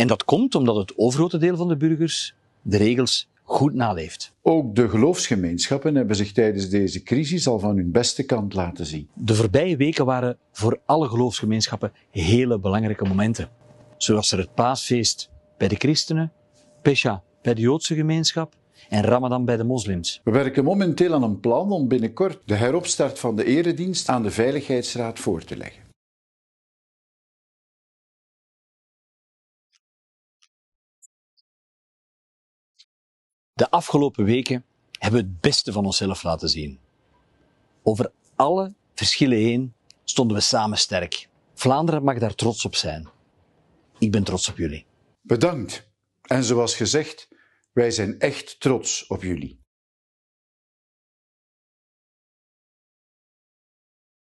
En dat komt omdat het overgrote deel van de burgers de regels goed naleeft. Ook de geloofsgemeenschappen hebben zich tijdens deze crisis al van hun beste kant laten zien. De voorbije weken waren voor alle geloofsgemeenschappen hele belangrijke momenten. Zoals er het paasfeest bij de christenen, Pesha bij de Joodse gemeenschap en Ramadan bij de moslims. We werken momenteel aan een plan om binnenkort de heropstart van de eredienst aan de Veiligheidsraad voor te leggen. De afgelopen weken hebben we het beste van onszelf laten zien. Over alle verschillen heen stonden we samen sterk. Vlaanderen mag daar trots op zijn. Ik ben trots op jullie. Bedankt. En zoals gezegd, wij zijn echt trots op jullie.